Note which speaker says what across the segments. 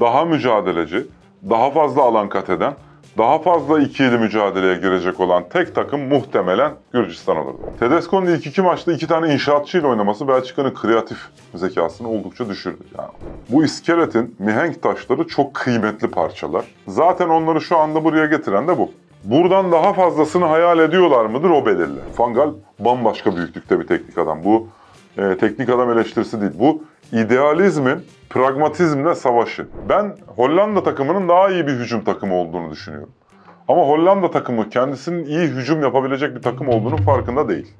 Speaker 1: daha mücadeleci, daha fazla alan kat eden, daha fazla ikili mücadeleye girecek olan tek takım muhtemelen Gürcistan olurdu. Tedesco'nun ilk iki maçta iki tane inşaatçı ile oynaması Belçika'nın kreatif zekasını oldukça düşürdü. Yani bu iskeletin mihenk taşları çok kıymetli parçalar. Zaten onları şu anda buraya getiren de bu. Buradan daha fazlasını hayal ediyorlar mıdır o belirli. Fangal bambaşka büyüklükte bir teknik adam. Bu e, teknik adam eleştirisi değil. Bu idealizmin pragmatizmle savaşı. Ben Hollanda takımının daha iyi bir hücum takımı olduğunu düşünüyorum. Ama Hollanda takımı kendisinin iyi hücum yapabilecek bir takım olduğunu farkında değil.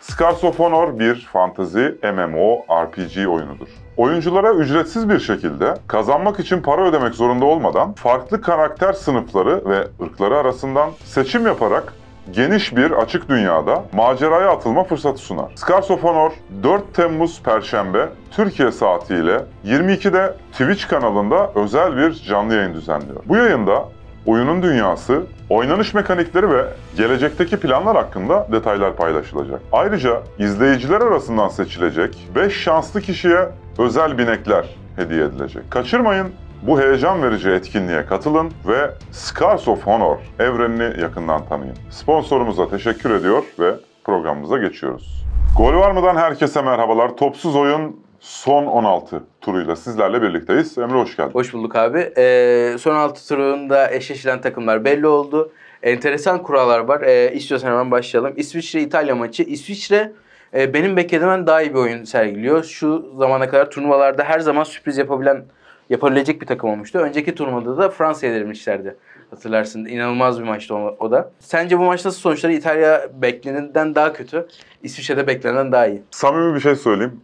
Speaker 1: Scars of Honor bir fantazi MMO RPG oyunudur. Oyunculara ücretsiz bir şekilde kazanmak için para ödemek zorunda olmadan farklı karakter sınıfları ve ırkları arasından seçim yaparak geniş bir açık dünyada maceraya atılma fırsatı sunar. Scars of Honor 4 Temmuz Perşembe Türkiye saatiyle 22'de Twitch kanalında özel bir canlı yayın düzenliyor. Bu yayında oyunun dünyası, oynanış mekanikleri ve gelecekteki planlar hakkında detaylar paylaşılacak. Ayrıca izleyiciler arasından seçilecek 5 şanslı kişiye özel binekler hediye edilecek. Kaçırmayın. Bu heyecan verici etkinliğe katılın ve Scars of Honor evrenini yakından tanıyın. Sponsorumuza teşekkür ediyor ve programımıza geçiyoruz. Gol varmadan herkese merhabalar. Topsuz oyun son 16 turuyla
Speaker 2: sizlerle birlikteyiz. Emre hoş geldin. Hoş bulduk abi. Ee, son 16 turunda eşleşilen takımlar belli oldu. Enteresan kurallar var. Ee, istiyorsan hemen başlayalım. İsviçre-İtalya maçı. İsviçre e, benim beklediğimden daha iyi bir oyun sergiliyor. Şu zamana kadar turnuvalarda her zaman sürpriz yapabilen yapabilecek bir takım olmuştu. Önceki turnuvada da Fransa'ya derilmişlerdi. Hatırlarsın inanılmaz bir maçtı o da. Sence bu maç nasıl sonuçları? İtalya beklenenden daha kötü. İsviçre'de beklenenden daha iyi. Samimi bir şey söyleyeyim.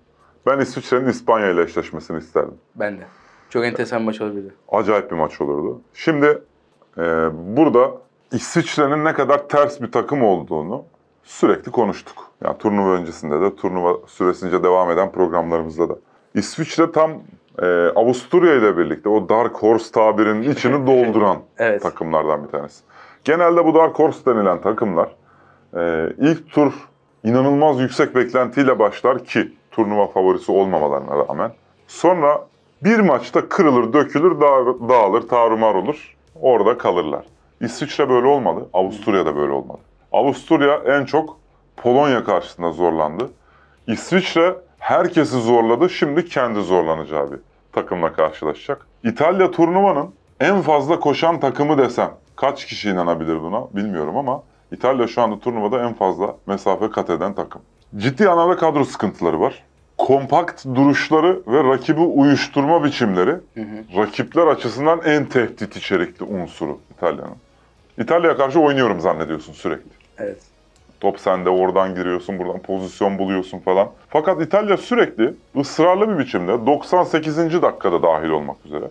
Speaker 2: Ben İsviçre'nin İspanya ile eşleşmesini isterdim. Ben de. Çok enteresan bir maç olabilirdi.
Speaker 1: Acayip bir maç olurdu. Şimdi e, burada İsviçre'nin ne kadar ters bir takım olduğunu sürekli konuştuk. Yani turnuva öncesinde de, turnuva süresince devam eden programlarımızda da. İsviçre tam e, Avusturya ile birlikte o Dark Horse tabirinin içini dolduran evet. takımlardan bir tanesi. Genelde bu Dark Horse denilen takımlar e, ilk tur inanılmaz yüksek beklentiyle başlar ki turnuva favorisi olmamalarına rağmen. Sonra bir maçta kırılır, dökülür, dağ, dağılır, tarumar olur. Orada kalırlar. İsviçre böyle olmadı. Avusturya da böyle olmadı. Avusturya en çok Polonya karşısında zorlandı. İsviçre herkesi zorladı. Şimdi kendi zorlanacağı bir takımla karşılaşacak. İtalya turnuvanın en fazla koşan takımı desem kaç kişi inanabilir buna bilmiyorum ama İtalya şu anda turnuvada en fazla mesafe kat eden takım. Ciddi ana ve kadro sıkıntıları var. Kompakt duruşları ve rakibi uyuşturma biçimleri hı hı. rakipler açısından en tehdit içerikli unsuru İtalya'nın. İtalya'ya karşı oynuyorum zannediyorsun sürekli. Evet. Top sende oradan giriyorsun buradan pozisyon buluyorsun falan. Fakat İtalya sürekli ısrarlı bir biçimde 98. dakikada dahil olmak üzere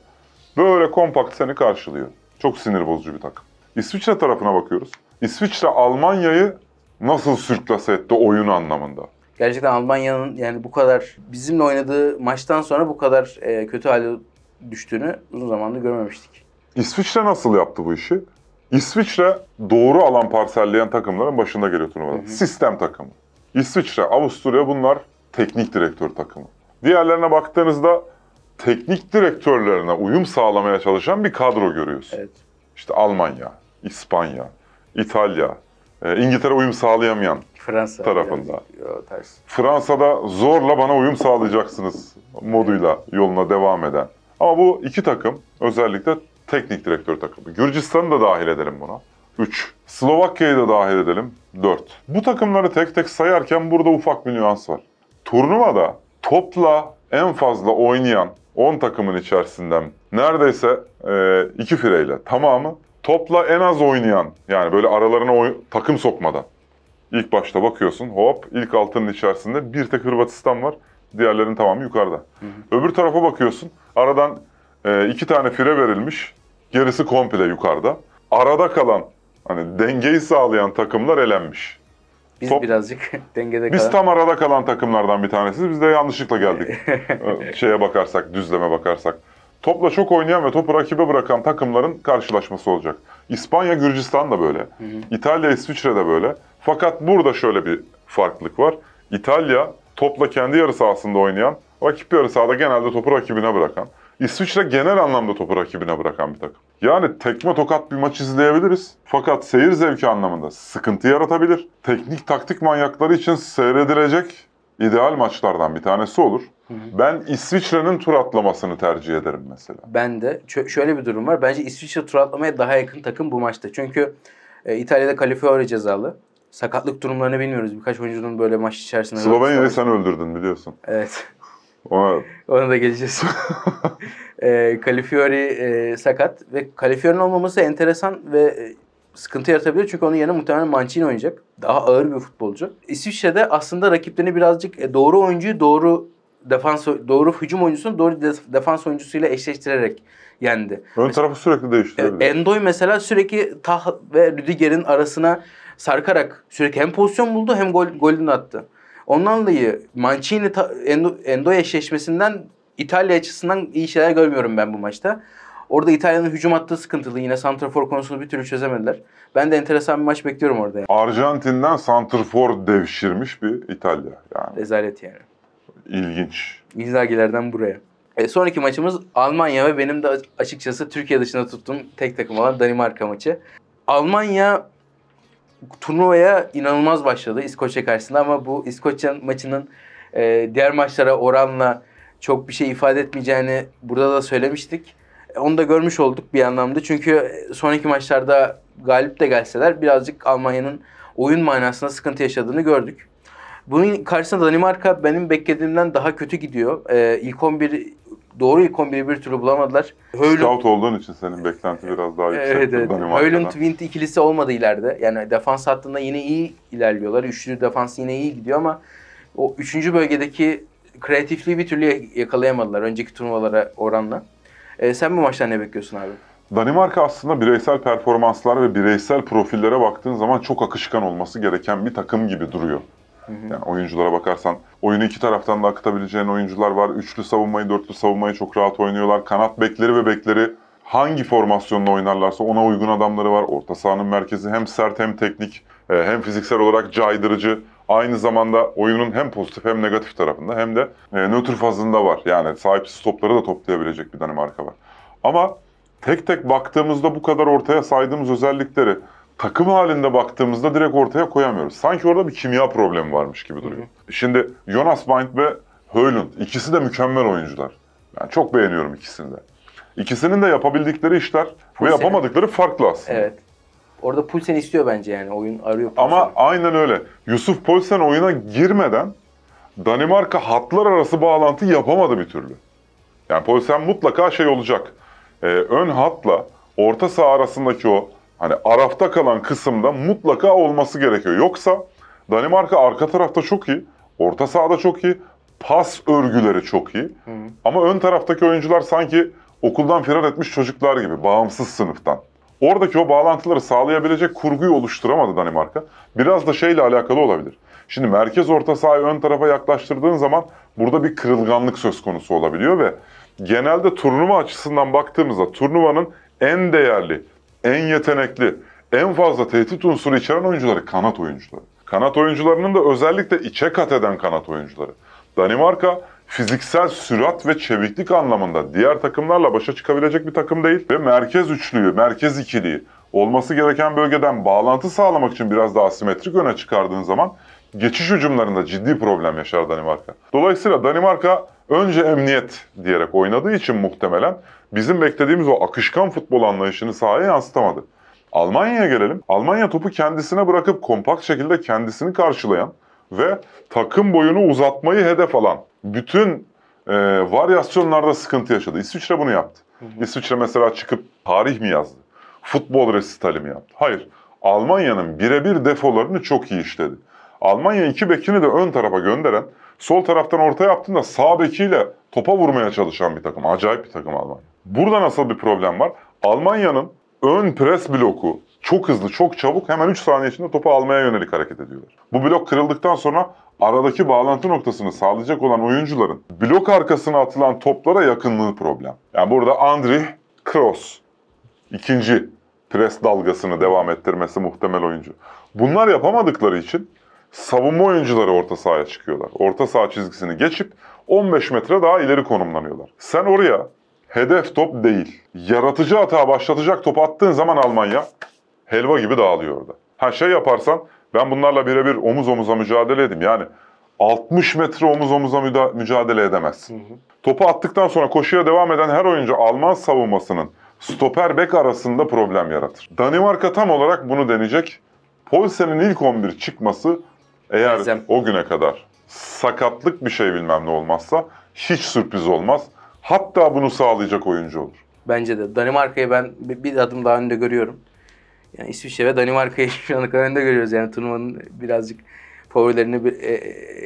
Speaker 1: böyle kompakt seni karşılıyor. Çok sinir bozucu bir takım. İsviçre tarafına bakıyoruz. İsviçre Almanya'yı nasıl sürklase etti oyun anlamında.
Speaker 2: Gerçekten Almanya'nın yani bu kadar bizimle oynadığı maçtan sonra bu kadar e, kötü hale düştüğünü uzun zamandır görmemiştik.
Speaker 1: İsviçre nasıl yaptı bu işi? İsviçre doğru alan parselleyen takımların başında geliyor turnuvada. Hı hı. Sistem takımı. İsviçre, Avusturya bunlar teknik direktör takımı. Diğerlerine baktığınızda teknik direktörlerine uyum sağlamaya çalışan bir kadro görüyorsun. Evet. İşte Almanya, İspanya, İtalya, e, İngiltere uyum sağlayamayan Fransa tarafında. Yani, ters. Fransa'da zorla bana uyum sağlayacaksınız moduyla yoluna devam eden. Ama bu iki takım özellikle teknik direktör takımı. Gürcistan'ı da dahil edelim buna. 3. Slovakya'yı da dahil edelim. 4. Bu takımları tek tek sayarken burada ufak bir nüans var. Turnuvada topla en fazla oynayan 10 takımın içerisinden neredeyse e, iki fireyle tamamı topla en az oynayan yani böyle aralarına oy- takım sokmadan ilk başta bakıyorsun hop ilk altının içerisinde bir tek Hırvatistan var diğerlerinin tamamı yukarıda. Hı hı. Öbür tarafa bakıyorsun aradan e, iki tane fire verilmiş. Gerisi komple yukarıda. Arada kalan hani dengeyi sağlayan takımlar elenmiş. Biz Top, birazcık dengede kalan. Biz tam arada kalan takımlardan bir tanesiyiz. Biz de yanlışlıkla geldik. Ee, şeye bakarsak, düzleme bakarsak. Topla çok oynayan ve topu rakibe bırakan takımların karşılaşması olacak. İspanya, Gürcistan da böyle. Hı hı. İtalya, İsviçre de böyle. Fakat burada şöyle bir farklılık var. İtalya topla kendi yarı sahasında oynayan, rakip yarı sahada genelde topu rakibine bırakan. İsviçre genel anlamda topu rakibine bırakan bir takım. Yani tekme tokat bir maç izleyebiliriz. Fakat seyir zevki anlamında sıkıntı yaratabilir. Teknik taktik manyakları için seyredilecek ideal maçlardan bir tanesi olur. Hı hı. Ben İsviçre'nin tur atlamasını tercih ederim mesela.
Speaker 2: Ben de. Ç- şöyle bir durum var. Bence İsviçre tur atlamaya daha yakın takım bu maçta. Çünkü e, İtalya'da Califiori cezalı. Sakatlık durumlarını bilmiyoruz. Birkaç oyuncunun böyle maç içerisinde... Slovenya'yı sen
Speaker 1: öldürdün biliyorsun. Evet. O...
Speaker 2: Ona da geleceğiz. e, Califiori e, sakat ve Califiori'nin olmaması enteresan ve e, sıkıntı yaratabilir. Çünkü onun yerine muhtemelen Mancini oynayacak. Daha ağır bir futbolcu. İsviçre'de aslında rakiplerini birazcık e, doğru oyuncuyu doğru defans doğru hücum oyuncusunu doğru defans oyuncusuyla eşleştirerek yendi. Ön tarafı sürekli değişti. E, Endoy mesela sürekli Tah ve Rüdiger'in arasına sarkarak sürekli hem pozisyon buldu hem gol golünü attı. Ondan dolayı Mancini Endo, Endo eşleşmesinden İtalya açısından iyi şeyler görmüyorum ben bu maçta. Orada İtalya'nın hücum attığı sıkıntılı. Yine Santrafor konusunu bir türlü çözemediler. Ben de enteresan bir maç bekliyorum orada. Yani.
Speaker 1: Arjantin'den Santrafor devşirmiş bir
Speaker 2: İtalya. Yani. Rezalet yani.
Speaker 1: İlginç.
Speaker 2: İnzagilerden buraya. E, sonraki maçımız Almanya ve benim de açıkçası Türkiye dışında tuttuğum tek takım olan Danimarka maçı. Almanya turnuvaya inanılmaz başladı İskoçya karşısında ama bu İskoçya maçının e, diğer maçlara oranla çok bir şey ifade etmeyeceğini burada da söylemiştik. E, onu da görmüş olduk bir anlamda. Çünkü sonraki maçlarda galip de gelseler birazcık Almanya'nın oyun manasında sıkıntı yaşadığını gördük. Bunun karşısında Danimarka benim beklediğimden daha kötü gidiyor. Ee, ilk 11 doğru ilk 11'i bir türlü bulamadılar. Höylund, Scout
Speaker 1: olduğun için senin beklenti biraz daha yüksek. Evet evet. Höylund twint
Speaker 2: ikilisi olmadı ileride. Yani defans hattında yine iyi ilerliyorlar. Üçlü defans yine iyi gidiyor ama o üçüncü bölgedeki kreatifliği bir türlü yakalayamadılar önceki turnuvalara oranla. E, sen bu maçtan ne bekliyorsun abi? Danimarka aslında bireysel performanslar ve
Speaker 1: bireysel profillere baktığın zaman çok akışkan olması gereken bir takım gibi duruyor. Yani oyunculara bakarsan oyunu iki taraftan da akıtabileceğin oyuncular var. Üçlü savunmayı, dörtlü savunmayı çok rahat oynuyorlar. Kanat bekleri ve bekleri hangi formasyonla oynarlarsa ona uygun adamları var. Orta sahanın merkezi hem sert hem teknik e, hem fiziksel olarak caydırıcı. Aynı zamanda oyunun hem pozitif hem negatif tarafında hem de e, nötr fazında var. Yani sahipsiz topları da toplayabilecek bir Danimarka var. Ama tek tek baktığımızda bu kadar ortaya saydığımız özellikleri takım halinde baktığımızda direkt ortaya koyamıyoruz. Sanki orada bir kimya problemi varmış gibi duruyor. Hı hı. Şimdi Jonas Bind ve Höylund ikisi de mükemmel oyuncular. Yani çok beğeniyorum ikisini de. İkisinin de yapabildikleri işler Pulsen. ve yapamadıkları farklı aslında. Evet. Orada Pulsen istiyor bence yani oyun arıyor Pulsen. Ama aynen öyle. Yusuf Pulsen oyuna girmeden Danimarka hatlar arası bağlantı yapamadı bir türlü. Yani Pulsen mutlaka şey olacak. Ee, ön hatla orta saha arasındaki o hani Araf'ta kalan kısımda mutlaka olması gerekiyor. Yoksa Danimarka arka tarafta çok iyi, orta sahada çok iyi, pas örgüleri çok iyi. Hı. Ama ön taraftaki oyuncular sanki okuldan firar etmiş çocuklar gibi, bağımsız sınıftan. Oradaki o bağlantıları sağlayabilecek kurguyu oluşturamadı Danimarka. Biraz da şeyle alakalı olabilir. Şimdi merkez orta sahayı ön tarafa yaklaştırdığın zaman burada bir kırılganlık söz konusu olabiliyor ve genelde turnuva açısından baktığımızda turnuvanın en değerli en yetenekli, en fazla tehdit unsuru içeren oyuncuları kanat oyuncuları. Kanat oyuncularının da özellikle içe kat eden kanat oyuncuları. Danimarka fiziksel sürat ve çeviklik anlamında diğer takımlarla başa çıkabilecek bir takım değil ve merkez üçlüyü, merkez ikiliyi olması gereken bölgeden bağlantı sağlamak için biraz daha simetrik öne çıkardığın zaman geçiş hücumlarında ciddi problem yaşar Danimarka. Dolayısıyla Danimarka önce emniyet diyerek oynadığı için muhtemelen bizim beklediğimiz o akışkan futbol anlayışını sahaya yansıtamadı. Almanya'ya gelelim. Almanya topu kendisine bırakıp kompakt şekilde kendisini karşılayan ve takım boyunu uzatmayı hedef alan bütün e, varyasyonlarda sıkıntı yaşadı. İsviçre bunu yaptı. Hı İsviçre mesela çıkıp tarih mi yazdı? Futbol resitali mi yaptı? Hayır. Almanya'nın birebir defolarını çok iyi işledi. Almanya iki bekini de ön tarafa gönderen sol taraftan orta yaptığında sağ bekiyle topa vurmaya çalışan bir takım. Acayip bir takım Almanya. Burada nasıl bir problem var? Almanya'nın ön pres bloku çok hızlı, çok çabuk hemen 3 saniye içinde topu almaya yönelik hareket ediyorlar. Bu blok kırıldıktan sonra aradaki bağlantı noktasını sağlayacak olan oyuncuların blok arkasına atılan toplara yakınlığı problem. Yani burada Andri Kroos ikinci pres dalgasını devam ettirmesi muhtemel oyuncu. Bunlar yapamadıkları için savunma oyuncuları orta sahaya çıkıyorlar. Orta saha çizgisini geçip 15 metre daha ileri konumlanıyorlar. Sen oraya hedef top değil, yaratıcı hata başlatacak top attığın zaman Almanya helva gibi dağılıyor orada. Ha şey yaparsan ben bunlarla birebir omuz omuza mücadele edeyim. Yani 60 metre omuz omuza mücadele edemezsin. Hı hı. Topu attıktan sonra koşuya devam eden her oyuncu Alman savunmasının stoper bek arasında problem yaratır. Danimarka tam olarak bunu deneyecek. Polsenin ilk 11 çıkması eğer Ezem. o güne kadar sakatlık bir şey bilmem ne olmazsa hiç sürpriz olmaz. Hatta bunu sağlayacak oyuncu olur.
Speaker 2: Bence de. Danimarka'yı ben bir adım daha önde görüyorum. Yani İsviçre ve Danimarka'yı şu ana kadar önde görüyoruz. Yani turnuvanın birazcık favorilerini bir, e,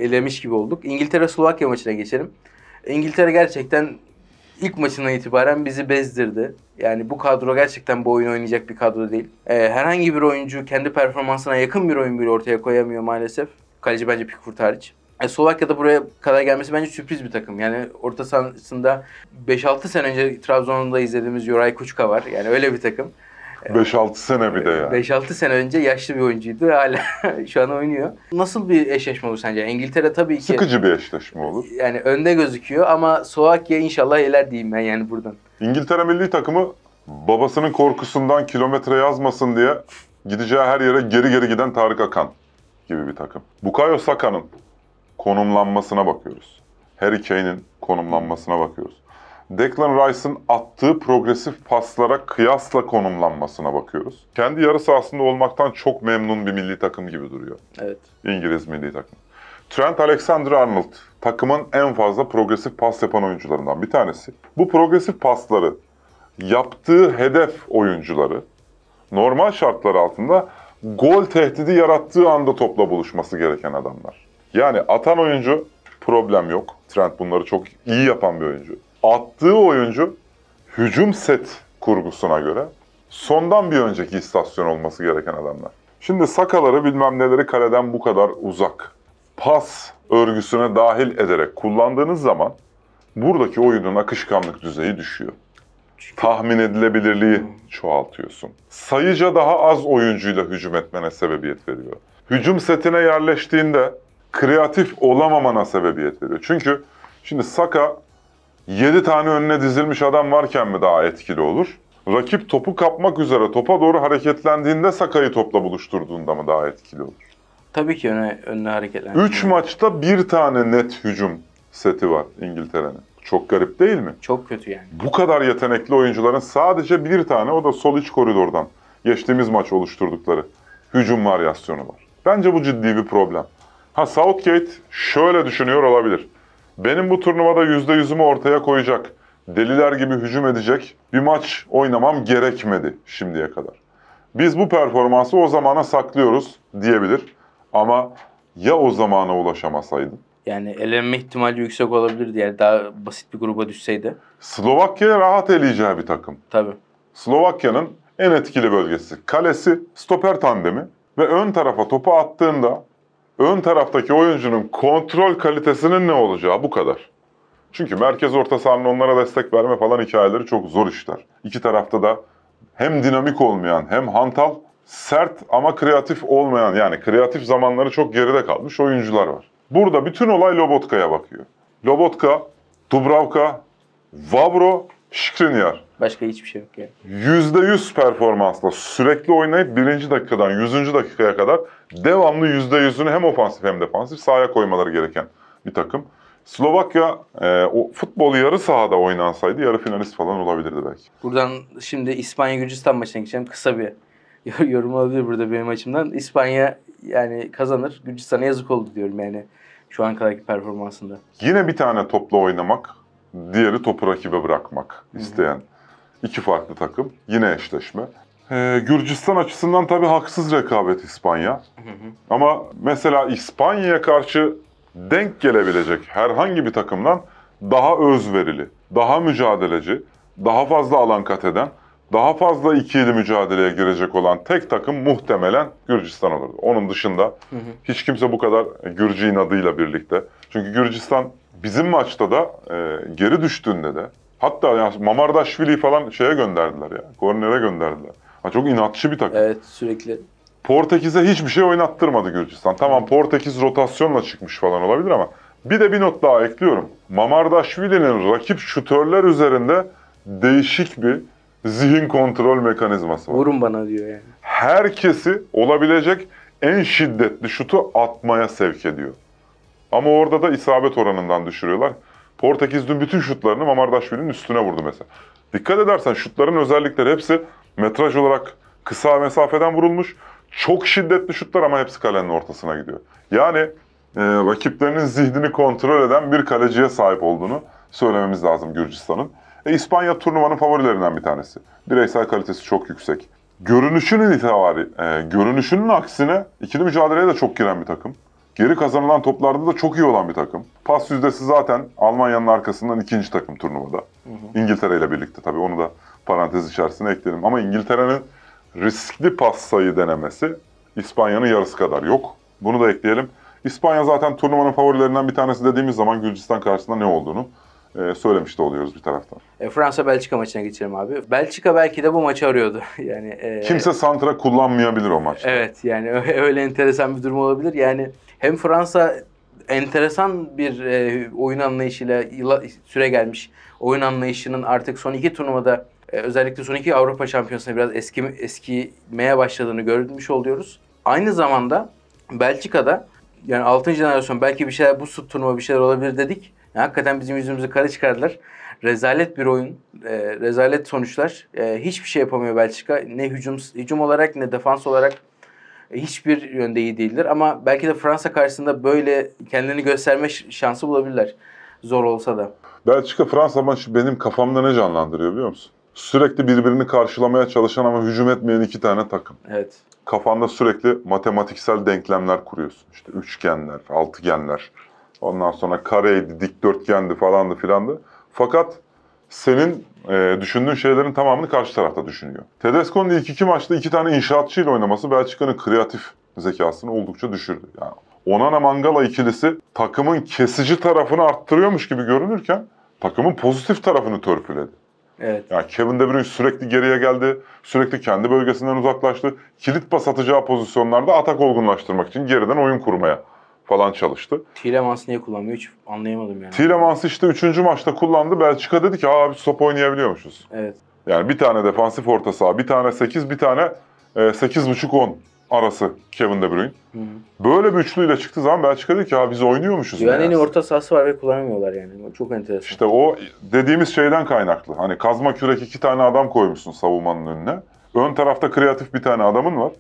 Speaker 2: elemiş gibi olduk. İngiltere-Slovakya maçına geçelim. İngiltere gerçekten ilk maçından itibaren bizi bezdirdi. Yani bu kadro gerçekten bu oyun oynayacak bir kadro değil. Ee, herhangi bir oyuncu kendi performansına yakın bir oyun bile ortaya koyamıyor maalesef. Kaleci bence Pickford hariç. E, Slovakya'da buraya kadar gelmesi bence sürpriz bir takım. Yani orta sahasında 5-6 sene önce Trabzon'da izlediğimiz Yoray Kuçka var. Yani öyle bir takım.
Speaker 1: 5-6 sene bir de yani.
Speaker 2: 5-6 sene önce yaşlı bir oyuncuydu. Hala şu an oynuyor. Nasıl bir eşleşme olur sence? İngiltere tabii ki... Sıkıcı bir eşleşme olur. Yani önde gözüküyor ama Slovakya inşallah eler diyeyim ben yani buradan. İngiltere milli takımı babasının korkusundan kilometre yazmasın diye
Speaker 1: gideceği her yere geri geri giden Tarık Akan gibi bir takım. Bukayo Saka'nın konumlanmasına bakıyoruz. Harry Kane'in konumlanmasına bakıyoruz. Declan Rice'ın attığı progresif paslara kıyasla konumlanmasına bakıyoruz. Kendi yarı sahasında olmaktan çok memnun bir milli takım gibi duruyor. Evet. İngiliz milli takım. Trent Alexander-Arnold takımın en fazla progresif pas yapan oyuncularından bir tanesi. Bu progresif pasları yaptığı hedef oyuncuları normal şartlar altında gol tehdidi yarattığı anda topla buluşması gereken adamlar. Yani atan oyuncu problem yok. Trent bunları çok iyi yapan bir oyuncu attığı oyuncu hücum set kurgusuna göre sondan bir önceki istasyon olması gereken adamlar. Şimdi sakaları bilmem neleri kaleden bu kadar uzak. Pas örgüsüne dahil ederek kullandığınız zaman buradaki oyunun akışkanlık düzeyi düşüyor. Tahmin edilebilirliği çoğaltıyorsun. Sayıca daha az oyuncuyla hücum etmene sebebiyet veriyor. Hücum setine yerleştiğinde kreatif olamamana sebebiyet veriyor. Çünkü şimdi Saka 7 tane önüne dizilmiş adam varken mi daha etkili olur? Rakip topu kapmak üzere topa doğru hareketlendiğinde Sakay'ı topla buluşturduğunda mı daha etkili olur?
Speaker 2: Tabii ki öne, önüne hareketlendi. 3 maçta
Speaker 1: bir tane net hücum seti var İngiltere'nin. Çok garip değil mi? Çok kötü yani. Bu kadar yetenekli oyuncuların sadece bir tane o da sol iç koridordan geçtiğimiz maç oluşturdukları hücum varyasyonu var. Bence bu ciddi bir problem. Ha Southgate şöyle düşünüyor olabilir. Benim bu turnuvada %100'ümü ortaya koyacak, deliler gibi hücum edecek bir maç oynamam gerekmedi şimdiye kadar. Biz bu performansı o zamana saklıyoruz diyebilir. Ama ya o zamana ulaşamasaydım?
Speaker 2: Yani elenme ihtimali yüksek olabilirdi. Yani daha basit bir gruba düşseydi. Slovakya
Speaker 1: rahat eleyeceği bir takım. Tabii. Slovakya'nın en etkili bölgesi. Kalesi, stoper tandemi ve ön tarafa topu attığında ön taraftaki oyuncunun kontrol kalitesinin ne olacağı bu kadar. Çünkü merkez orta sahanın onlara destek verme falan hikayeleri çok zor işler. İki tarafta da hem dinamik olmayan hem hantal sert ama kreatif olmayan yani kreatif zamanları çok geride kalmış oyuncular var. Burada bütün olay Lobotka'ya bakıyor. Lobotka, Dubravka, Vavro, Şikriniar. Başka hiçbir şey yok ya. Yani. %100 performansla sürekli oynayıp birinci dakikadan 100. dakikaya kadar devamlı %100'ünü hem ofansif hem defansif sahaya koymaları gereken bir takım. Slovakya e, o futbolu yarı sahada oynansaydı yarı finalist falan olabilirdi belki.
Speaker 2: Buradan şimdi İspanya-Gürcistan maçına geçelim. Kısa bir yorum olabilir burada benim açımdan. İspanya yani kazanır. Gürcistan'a yazık oldu diyorum yani şu an kadarki performansında.
Speaker 1: Yine bir tane topla oynamak, diğeri topu rakibe bırakmak isteyen Hı-hı. iki farklı takım. Yine eşleşme. Ee, Gürcistan açısından tabii haksız rekabet İspanya. Hı hı. Ama mesela İspanya'ya karşı denk gelebilecek herhangi bir takımdan daha özverili, daha mücadeleci, daha fazla alan kat eden, daha fazla ikili mücadeleye girecek olan tek takım muhtemelen Gürcistan olurdu. Onun dışında hı hı. hiç kimse bu kadar Gürcü inadıyla birlikte. Çünkü Gürcistan bizim maçta da e, geri düştüğünde de hatta yani Mamardaşvili falan şeye gönderdiler ya, kornere gönderdiler. Ha çok inatçı bir takım. Evet sürekli. Portekiz'e hiçbir şey oynattırmadı Gürcistan. Tamam Portekiz rotasyonla çıkmış falan olabilir ama bir de bir not daha ekliyorum. Mamardaşvili'nin rakip şutörler üzerinde değişik bir zihin kontrol mekanizması var. Vurun bana diyor yani. Herkesi olabilecek en şiddetli şutu atmaya sevk ediyor. Ama orada da isabet oranından düşürüyorlar. Portekiz dün bütün şutlarını Mamardaşvili'nin üstüne vurdu mesela. Dikkat edersen şutların özellikleri hepsi metraj olarak kısa mesafeden vurulmuş. Çok şiddetli şutlar ama hepsi kalenin ortasına gidiyor. Yani e, rakiplerinin zihnini kontrol eden bir kaleciye sahip olduğunu söylememiz lazım Gürcistan'ın. E, İspanya turnuvanın favorilerinden bir tanesi. Bireysel kalitesi çok yüksek. Görünüşünün itibarı, e, görünüşünün aksine ikili mücadeleye de çok giren bir takım. Geri kazanılan toplarda da çok iyi olan bir takım. Pas yüzdesi zaten Almanya'nın arkasından ikinci takım turnuvada. Hı hı. İngiltere ile birlikte tabii onu da parantez içerisine ekledim. Ama İngiltere'nin riskli pas sayı denemesi İspanya'nın yarısı kadar yok. Bunu da ekleyelim. İspanya zaten turnuvanın favorilerinden bir tanesi dediğimiz zaman Gürcistan karşısında ne olduğunu e, söylemiş de oluyoruz bir taraftan.
Speaker 2: E, Fransa-Belçika maçına geçelim abi. Belçika belki de bu maçı arıyordu. yani e, Kimse
Speaker 1: Santra kullanmayabilir o maçta.
Speaker 2: Evet yani öyle enteresan bir durum olabilir. Yani hem Fransa enteresan bir e, oyun anlayışıyla yıla, süre gelmiş. Oyun anlayışının artık son iki turnuvada e, özellikle son iki Avrupa Şampiyonası'nda biraz eski eskimeye başladığını görmüş oluyoruz. Aynı zamanda Belçika'da yani 6. jenerasyon belki bir şeyler bu süt turnuva bir şeyler olabilir dedik. Yani hakikaten bizim yüzümüzü kara çıkardılar. Rezalet bir oyun, e, rezalet sonuçlar. E, hiçbir şey yapamıyor Belçika. Ne hücum hücum olarak ne defans olarak e, hiçbir yönde iyi değildir. Ama belki de Fransa karşısında böyle kendini gösterme şansı bulabilirler. Zor olsa da.
Speaker 1: Belçika Fransa maçı benim kafamda ne canlandırıyor biliyor musun? sürekli birbirini karşılamaya çalışan ama hücum etmeyen iki tane takım. Evet. Kafanda sürekli matematiksel denklemler kuruyorsun. İşte üçgenler, altıgenler, ondan sonra kareydi, dikdörtgendi falandı filandı. Fakat senin e, düşündüğün şeylerin tamamını karşı tarafta düşünüyor. Tedesco'nun ilk iki maçta iki tane inşaatçıyla oynaması Belçika'nın kreatif zekasını oldukça düşürdü. Yani Onana Mangala ikilisi takımın kesici tarafını arttırıyormuş gibi görünürken takımın pozitif tarafını törpüledi. Evet. Yani Kevin De Bruyne sürekli geriye geldi. Sürekli kendi bölgesinden uzaklaştı. Kilit pas atacağı pozisyonlarda atak olgunlaştırmak için geriden oyun kurmaya falan çalıştı. Tielemans niye kullanmıyor hiç anlayamadım yani. Tielemans işte 3. maçta kullandı. Belçika dedi ki abi stop oynayabiliyormuşuz. Evet. Yani bir tane defansif orta saha, bir tane 8, bir tane 8.5-10 e, arası Kevin De Bruyne. Hı. Böyle bir üçlüyle çıktığı zaman Belçika dedi ki ya biz oynuyormuşuz. Dünyanın en iyi
Speaker 2: orta sahası var ve kullanamıyorlar yani. Çok enteresan. İşte o
Speaker 1: dediğimiz şeyden kaynaklı. Hani kazma kürek iki tane adam koymuşsun savunmanın önüne. Ön tarafta kreatif bir tane adamın var.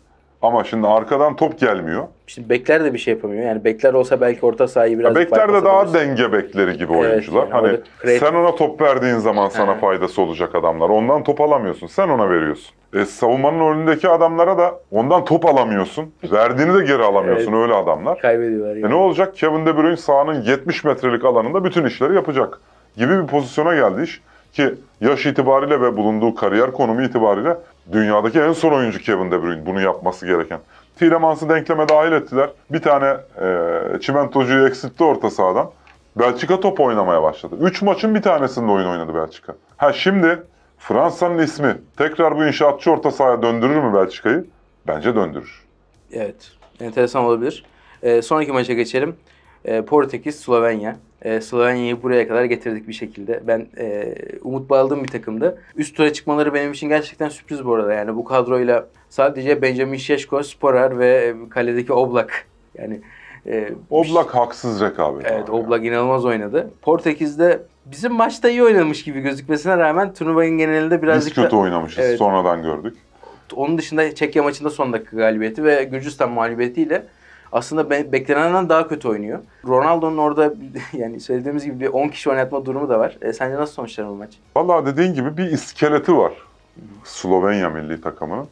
Speaker 2: Ama şimdi arkadan top gelmiyor. Şimdi bekler de bir şey yapamıyor. Yani bekler olsa belki orta sahayı biraz... Ya bekler de daha olursa.
Speaker 1: denge bekleri gibi evet, oyuncular. Yani hani sen ona top verdiğin zaman sana He. faydası olacak adamlar. Ondan top alamıyorsun. Sen ona veriyorsun. E, savunmanın önündeki adamlara da ondan top alamıyorsun. Verdiğini de geri alamıyorsun evet. öyle adamlar. Kaybediyorlar. Yani. E ne olacak? Kevin De Bruyne sahanın 70 metrelik alanında bütün işleri yapacak gibi bir pozisyona geldi iş. Ki yaş itibariyle ve bulunduğu kariyer konumu itibariyle Dünyadaki en son oyuncu Kevin De Bruyne bunu yapması gereken. Tielemans'ı denkleme dahil ettiler. Bir tane e, çimentocuyu eksiltti orta sahadan. Belçika top oynamaya başladı. Üç maçın bir tanesinde oyun oynadı Belçika. Ha şimdi Fransa'nın ismi tekrar bu inşaatçı orta sahaya döndürür mü Belçika'yı? Bence döndürür.
Speaker 2: Evet. Enteresan olabilir. E, sonraki maça geçelim e, Portekiz, Slovenya. E, Slovenya'yı buraya kadar getirdik bir şekilde. Ben e, umut bağladığım bir takımdı. Üst tura çıkmaları benim için gerçekten sürpriz bu arada. Yani bu kadroyla sadece Benjamin Şeşko, Sporar ve e, kaledeki Oblak. Yani e, Oblak haksız rekabet. Evet Oblak yani. inanılmaz oynadı. Portekiz'de bizim maçta iyi oynamış gibi gözükmesine rağmen turnuvanın genelinde birazcık Biz kötü da, oynamışız evet, sonradan gördük. Onun dışında Çekya maçında son dakika galibiyeti ve Gürcistan mağlubiyetiyle aslında be- beklenenden daha kötü oynuyor. Ronaldo'nun orada yani söylediğimiz gibi bir 10 kişi oynatma durumu da var. E, sence nasıl sonuçlanır bu maç? Valla dediğin
Speaker 1: gibi bir iskeleti var Slovenya milli takımının.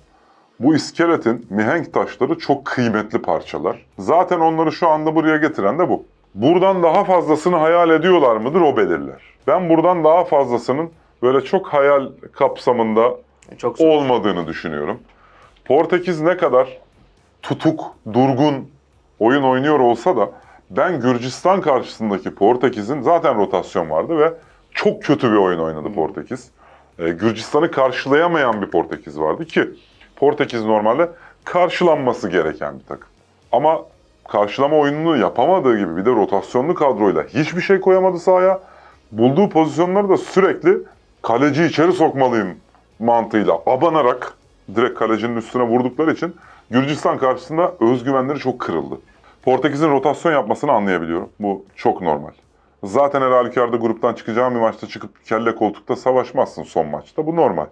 Speaker 1: Bu iskeletin mihenk taşları çok kıymetli parçalar. Zaten onları şu anda buraya getiren de bu. Buradan daha fazlasını hayal ediyorlar mıdır o belirler. Ben buradan daha fazlasının böyle çok hayal kapsamında e, çok olmadığını düşünüyorum. Portekiz ne kadar tutuk, durgun oyun oynuyor olsa da ben Gürcistan karşısındaki Portekiz'in zaten rotasyon vardı ve çok kötü bir oyun oynadı Portekiz. E, Gürcistan'ı karşılayamayan bir Portekiz vardı ki Portekiz normalde karşılanması gereken bir takım. Ama karşılama oyununu yapamadığı gibi bir de rotasyonlu kadroyla hiçbir şey koyamadı sahaya. Bulduğu pozisyonları da sürekli kaleci içeri sokmalıyım mantığıyla abanarak direkt kalecinin üstüne vurdukları için Gürcistan karşısında özgüvenleri çok kırıldı. Portekiz'in rotasyon yapmasını anlayabiliyorum. Bu çok normal. Zaten her halükarda gruptan çıkacağın bir maçta çıkıp kelle koltukta savaşmazsın son maçta. Bu normal.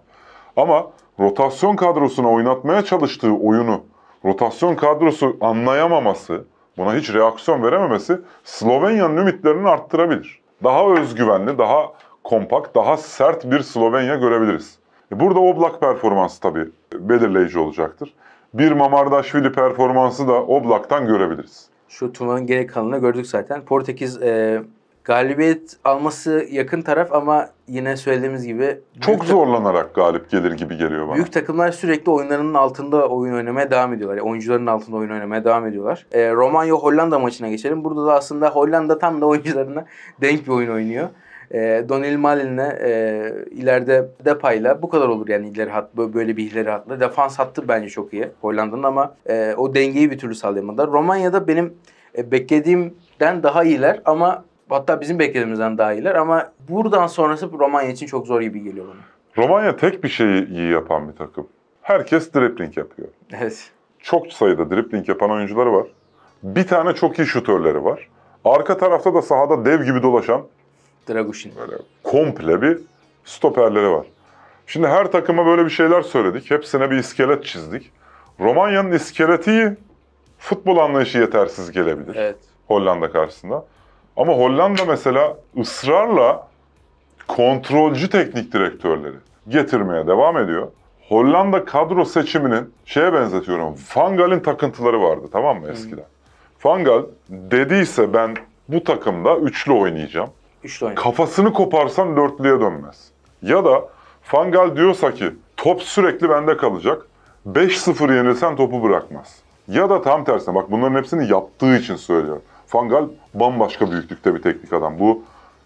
Speaker 1: Ama rotasyon kadrosuna oynatmaya çalıştığı oyunu rotasyon kadrosu anlayamaması, buna hiç reaksiyon verememesi Slovenya'nın ümitlerini arttırabilir. Daha özgüvenli, daha kompakt, daha sert bir Slovenya görebiliriz. E, burada Oblak performansı tabii belirleyici olacaktır bir Mamardaşvili performansı da Oblak'tan görebiliriz.
Speaker 2: Şu turnuvanın geri kalanını gördük zaten. Portekiz e, galibiyet alması yakın taraf ama yine söylediğimiz gibi
Speaker 1: çok zorlanarak galip gelir gibi geliyor bana. Büyük
Speaker 2: takımlar sürekli oyunlarının altında oyun oynamaya devam ediyorlar. Yani oyuncuların altında oyun oynamaya devam ediyorlar. E, Romanya Hollanda maçına geçelim. Burada da aslında Hollanda tam da oyuncularına denk bir oyun oynuyor e, ee, Donnell Malin'le e, ileride Depay'la bu kadar olur yani ileri hat böyle bir ileri hatla. Defans hattı bence çok iyi Hollanda'nın ama e, o dengeyi bir türlü sağlayamadılar. Romanya'da benim e, beklediğimden daha iyiler ama hatta bizim beklediğimizden daha iyiler ama buradan sonrası Romanya için çok zor gibi geliyor bana.
Speaker 1: Romanya tek bir şeyi iyi yapan bir takım. Herkes dribbling yapıyor. Evet. Çok sayıda dribbling yapan oyuncuları var. Bir tane çok iyi şutörleri var. Arka tarafta da sahada dev gibi dolaşan Dragushin. Böyle komple bir stoperleri var. Şimdi her takıma böyle bir şeyler söyledik. Hepsine bir iskelet çizdik. Romanya'nın iskeleti Futbol anlayışı yetersiz gelebilir. Evet. Hollanda karşısında. Ama Hollanda mesela ısrarla kontrolcü teknik direktörleri getirmeye devam ediyor. Hollanda kadro seçiminin şeye benzetiyorum. Fangal'in takıntıları vardı tamam mı eskiden? Hı. Fangal dediyse ben bu takımda üçlü oynayacağım üçlü oynar. Kafasını koparsan dörtlüye dönmez. Ya da Fangal diyorsa ki top sürekli bende kalacak. 5-0 yenilsen topu bırakmaz. Ya da tam tersine bak bunların hepsini yaptığı için söylüyorum. Fangal bambaşka büyüklükte bir teknik adam. Bu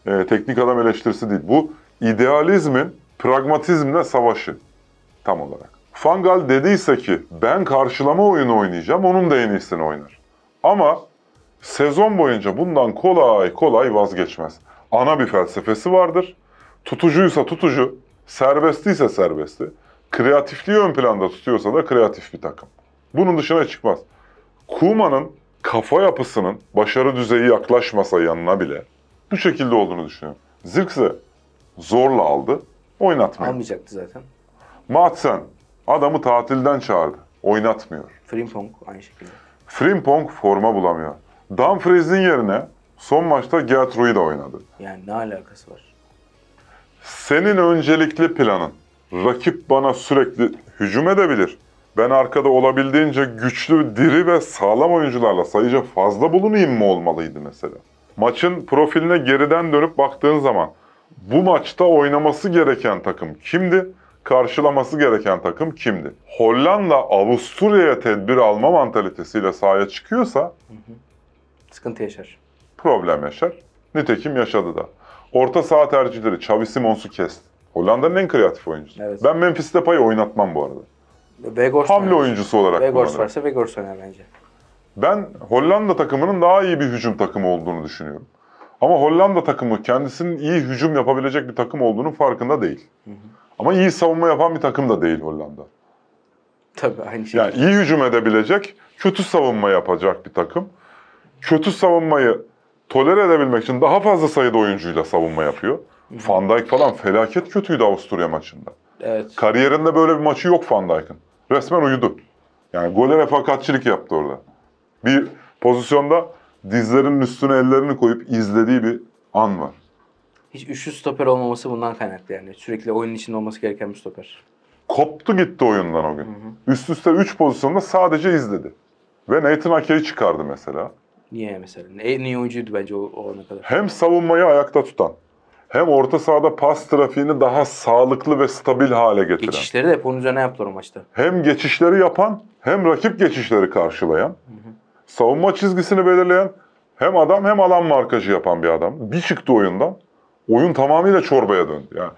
Speaker 1: e, teknik adam eleştirisi değil. Bu idealizmin pragmatizmle savaşı tam olarak. Fangal dediyse ki ben karşılama oyunu oynayacağım onun da en iyisini oynar. Ama sezon boyunca bundan kolay kolay vazgeçmez ana bir felsefesi vardır. Tutucuysa tutucu, serbestliyse serbesti, kreatifliği ön planda tutuyorsa da kreatif bir takım. Bunun dışına çıkmaz. Kuma'nın kafa yapısının başarı düzeyi yaklaşmasa yanına bile bu şekilde olduğunu düşünüyorum. Zirkse zorla aldı,
Speaker 2: oynatmıyor. Almayacaktı zaten.
Speaker 1: Matsen adamı tatilden çağırdı, oynatmıyor.
Speaker 2: Frimpong aynı şekilde.
Speaker 1: Frimpong forma bulamıyor. Dumfries'in yerine Son maçta Gertru'yu da oynadı.
Speaker 2: Yani ne alakası var?
Speaker 1: Senin öncelikli planın. Rakip bana sürekli hücum edebilir. Ben arkada olabildiğince güçlü, diri ve sağlam oyuncularla sayıca fazla bulunayım mı olmalıydı mesela? Maçın profiline geriden dönüp baktığın zaman bu maçta oynaması gereken takım kimdi? Karşılaması gereken takım kimdi? Hollanda Avusturya'ya tedbir alma mantalitesiyle sahaya çıkıyorsa hı hı. sıkıntı yaşar problem yaşar. Nitekim yaşadı da. Orta saha tercihleri Xavi Simons'u kesti. Hollanda'nın en kreatif oyuncusu. Evet. Ben Memphis Depay'ı oynatmam bu arada. Begors Hamle oyuncusu, oyuncusu olarak Begors varsa
Speaker 2: Begors oynar bence.
Speaker 1: Ben Hollanda takımının daha iyi bir hücum takımı olduğunu düşünüyorum. Ama Hollanda takımı kendisinin iyi hücum yapabilecek bir takım olduğunun farkında değil. Hı hı. Ama iyi savunma yapan bir takım da değil Hollanda. Tabii aynı şey. Yani iyi hücum edebilecek, kötü savunma yapacak bir takım. Kötü savunmayı tolere edebilmek için daha fazla sayıda oyuncuyla savunma yapıyor. Van Dijk falan felaket kötüydü Avusturya maçında. Evet. Kariyerinde böyle bir maçı yok Van Dijk'ın. Resmen uyudu. Yani gole refakatçilik yaptı orada. Bir pozisyonda dizlerinin üstüne ellerini koyup izlediği bir an var.
Speaker 2: Hiç üçlü stoper olmaması bundan kaynaklı yani. Sürekli oyunun içinde olması gereken bir stoper.
Speaker 1: Koptu gitti oyundan o gün. Hı hı. Üst üste 3 pozisyonda sadece izledi. Ve Nathan Akey'i çıkardı mesela.
Speaker 2: Niye mesela? En iyi oyuncuydu bence o, o ana kadar. Hem savunmayı
Speaker 1: ayakta tutan, hem orta sahada pas trafiğini daha sağlıklı ve stabil hale getiren. Geçişleri
Speaker 2: de hep onun üzerine yaptılar o maçta.
Speaker 1: Hem geçişleri yapan, hem rakip geçişleri karşılayan, hı hı. savunma çizgisini belirleyen, hem adam hem alan markajı yapan bir adam. Bir çıktı oyundan, oyun tamamıyla çorbaya döndü. Yani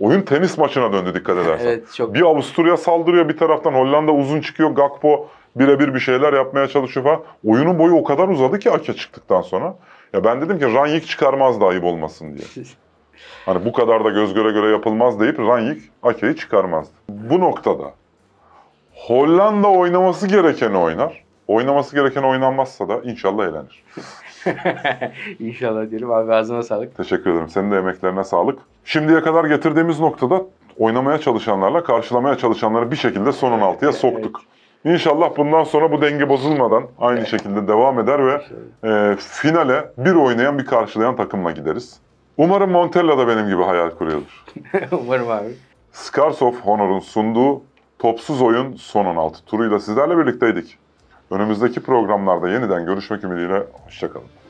Speaker 1: oyun tenis maçına döndü dikkat edersen. evet, çok... Bir Avusturya saldırıyor bir taraftan, Hollanda uzun çıkıyor, Gakpo birebir bir şeyler yapmaya çalışıyor falan. Oyunun boyu o kadar uzadı ki Ake çıktıktan sonra. Ya ben dedim ki Ranyik çıkarmaz da ayıp olmasın diye. Hani bu kadar da göz göre göre yapılmaz deyip Ranyik Ake'yi çıkarmazdı. Bu noktada Hollanda oynaması gerekeni oynar. Oynaması gereken oynanmazsa da inşallah eğlenir.
Speaker 2: İnşallah diyelim abi ağzına sağlık.
Speaker 1: Teşekkür ederim. Senin de emeklerine sağlık. Şimdiye kadar getirdiğimiz noktada oynamaya çalışanlarla karşılamaya çalışanları bir şekilde sonun altıya soktuk. Evet. İnşallah bundan sonra bu denge bozulmadan aynı evet. şekilde devam eder ve şey. e, finale bir oynayan bir karşılayan takımla gideriz. Umarım Montella da benim gibi hayal kuruyordur.
Speaker 2: Umarım abi.
Speaker 1: Scars of Honor'un sunduğu Topsuz Oyun son 16 turuyla sizlerle birlikteydik. Önümüzdeki programlarda yeniden görüşmek ümidiyle. Hoşçakalın.